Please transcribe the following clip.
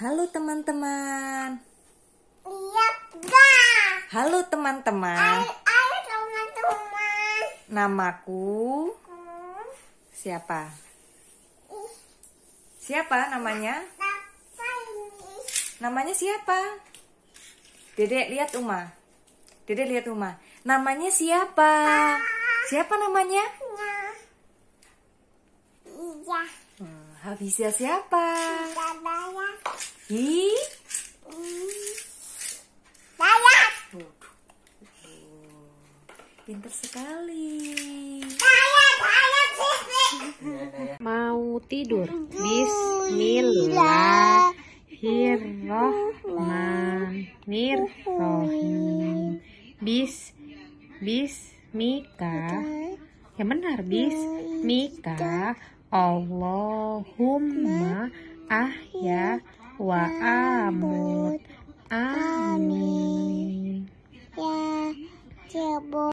Halo teman-teman. Iya, -teman. Halo teman-teman. Halo teman-teman. Namaku hmm. Siapa? Siapa namanya? Namanya siapa? Dedek lihat Uma. Dede lihat rumah. Namanya siapa? Siapa namanya? Iya. Hmm, Hafiza siapa? Babaya. Iya, Hi? Baya. Pinter sekali. Mau tidur. Iya. Bismillahirrahmanirrahim bis bis mika ya benar bis mika Allahumma ahya wa amut amin ya